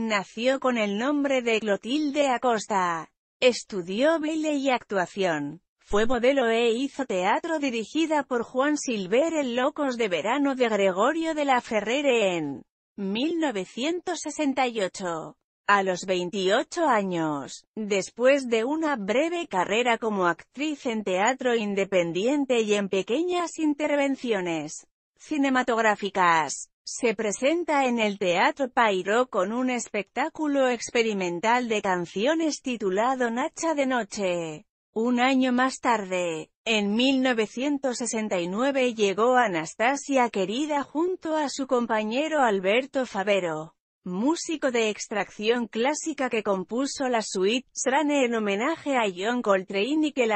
Nació con el nombre de Clotilde Acosta. Estudió baile y actuación. Fue modelo e hizo teatro dirigida por Juan Silver en Locos de Verano de Gregorio de la Ferrere en 1968. A los 28 años, después de una breve carrera como actriz en teatro independiente y en pequeñas intervenciones cinematográficas, se presenta en el Teatro Pairo con un espectáculo experimental de canciones titulado Nacha de Noche. Un año más tarde, en 1969 llegó Anastasia Querida junto a su compañero Alberto Favero, músico de extracción clásica que compuso la suite Srane en homenaje a John Coltrane y que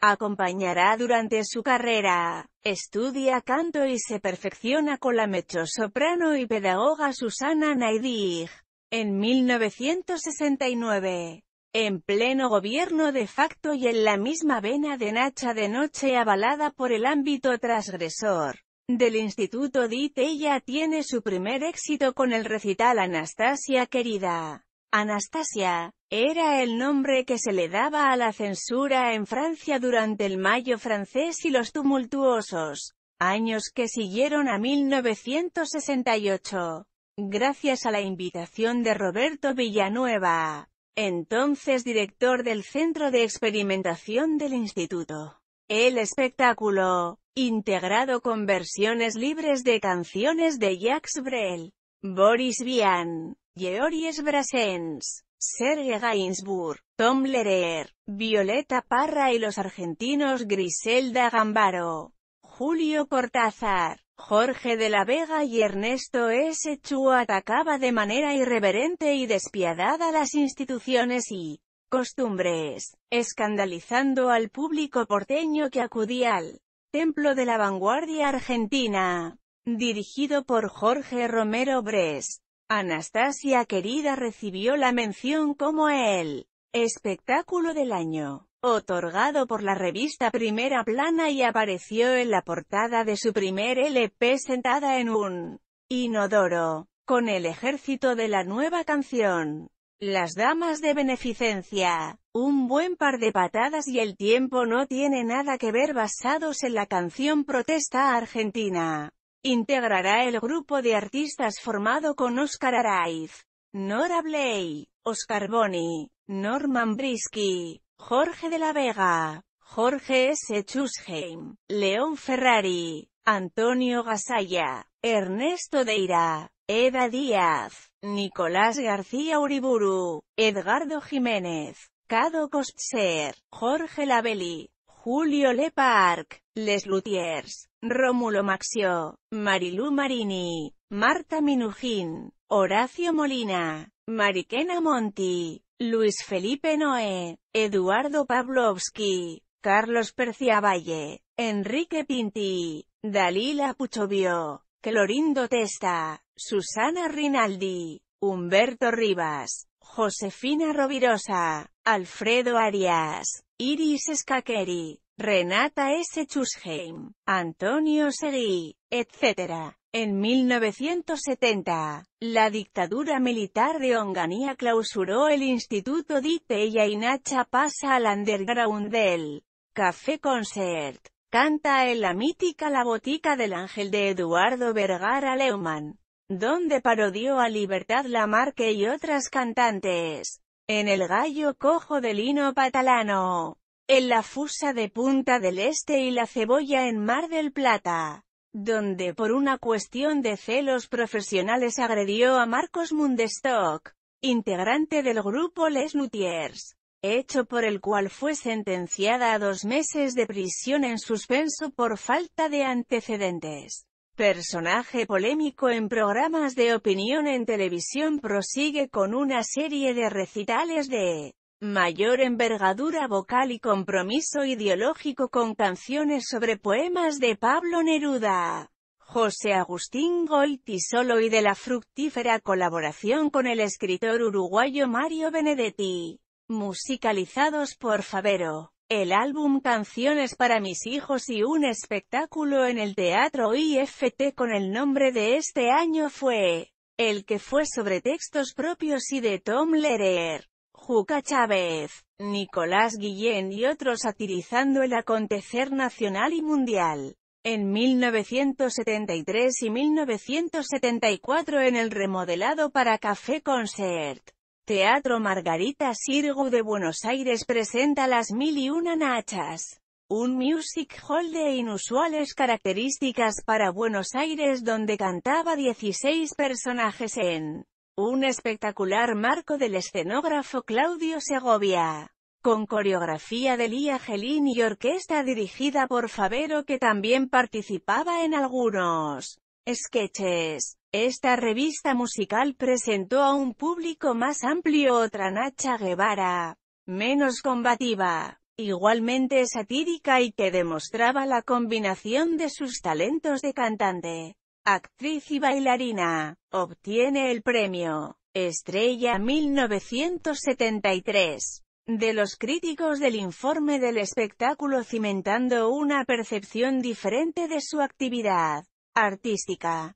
Acompañará durante su carrera. Estudia canto y se perfecciona con la soprano y pedagoga Susana Naidig. En 1969, en pleno gobierno de facto y en la misma vena de Nacha de Noche avalada por el ámbito transgresor del Instituto DIT ella tiene su primer éxito con el recital Anastasia querida. Anastasia, era el nombre que se le daba a la censura en Francia durante el Mayo francés y los tumultuosos años que siguieron a 1968. Gracias a la invitación de Roberto Villanueva, entonces director del Centro de Experimentación del Instituto. El espectáculo, integrado con versiones libres de canciones de Jacques Brel, Boris Vian, Georges Brassens, Serge Gainsbourg, Tom Lerer, Violeta Parra y los argentinos Griselda Gambaro, Julio Cortázar, Jorge de la Vega y Ernesto S. Chua atacaba de manera irreverente y despiadada las instituciones y costumbres, escandalizando al público porteño que acudía al Templo de la Vanguardia Argentina, dirigido por Jorge Romero Brest. Anastasia Querida recibió la mención como el espectáculo del año, otorgado por la revista Primera Plana y apareció en la portada de su primer LP sentada en un inodoro, con el ejército de la nueva canción. Las damas de beneficencia, un buen par de patadas y el tiempo no tiene nada que ver basados en la canción Protesta Argentina. Integrará el grupo de artistas formado con Oscar Araiz, Nora Bley, Oscar Boni, Norman Brisky, Jorge de la Vega, Jorge S. Chusheim, León Ferrari, Antonio Gasalla, Ernesto Deira, Eda Díaz, Nicolás García Uriburu, Edgardo Jiménez, Cado Costser, Jorge Labelli, Julio Parc, Les Luthiers, Rómulo Maxio, Marilu Marini, Marta Minujín, Horacio Molina, Mariquena Monti, Luis Felipe Noé, Eduardo Pavlovsky, Carlos Perciavalle, Enrique Pinti, Dalila Puchovio, Clorindo Testa, Susana Rinaldi, Humberto Rivas, Josefina Rovirosa, Alfredo Arias, Iris Skaqueri, Renata S. Chusheim, Antonio Seguí, etc. En 1970, la dictadura militar de Onganía clausuró el Instituto Dite y Ainacha pasa al underground del Café Concert. Canta en la mítica La Botica del Ángel de Eduardo Vergara Leumann donde parodió a Libertad Lamarque y otras cantantes. En El gallo cojo de lino patalano. En La fusa de Punta del Este y La cebolla en Mar del Plata. Donde por una cuestión de celos profesionales agredió a Marcos Mundestock, integrante del grupo Les Nutiers hecho por el cual fue sentenciada a dos meses de prisión en suspenso por falta de antecedentes. Personaje polémico en programas de opinión en televisión prosigue con una serie de recitales de mayor envergadura vocal y compromiso ideológico con canciones sobre poemas de Pablo Neruda, José Agustín solo y de la fructífera colaboración con el escritor uruguayo Mario Benedetti, musicalizados por Favero. El álbum Canciones para mis hijos y un espectáculo en el teatro IFT con el nombre de este año fue, el que fue sobre textos propios y de Tom Lehrer, Juca Chávez, Nicolás Guillén y otros satirizando el acontecer nacional y mundial. En 1973 y 1974 en el remodelado para Café Concert. Teatro Margarita Sirgu de Buenos Aires presenta Las Mil y Una Nachas. Un music hall de inusuales características para Buenos Aires donde cantaba 16 personajes en un espectacular marco del escenógrafo Claudio Segovia, con coreografía de Lía Gelín y orquesta dirigida por Favero que también participaba en algunos Sketches. Esta revista musical presentó a un público más amplio otra Nacha Guevara, menos combativa, igualmente satírica y que demostraba la combinación de sus talentos de cantante, actriz y bailarina. Obtiene el premio Estrella 1973 de los críticos del informe del espectáculo cimentando una percepción diferente de su actividad artística